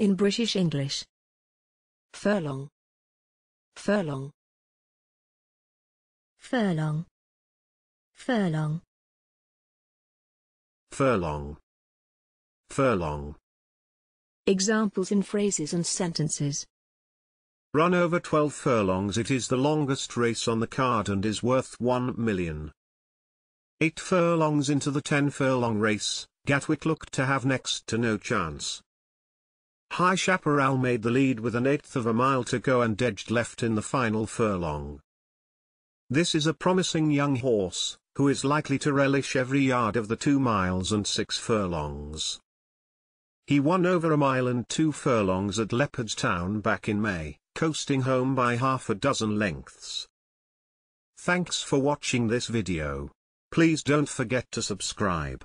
in British English. Furlong. Furlong. Furlong. Furlong. Furlong. Furlong. Examples in phrases and sentences. Run over 12 furlongs it is the longest race on the card and is worth 1 million. 8 furlongs into the 10 furlong race, Gatwick looked to have next to no chance. High Chaparral made the lead with an eighth of a mile to go and edged left in the final furlong. This is a promising young horse, who is likely to relish every yard of the two miles and six furlongs. He won over a mile and two furlongs at Leopardstown back in May, coasting home by half a dozen lengths. Thanks for watching this video. Please don't forget to subscribe.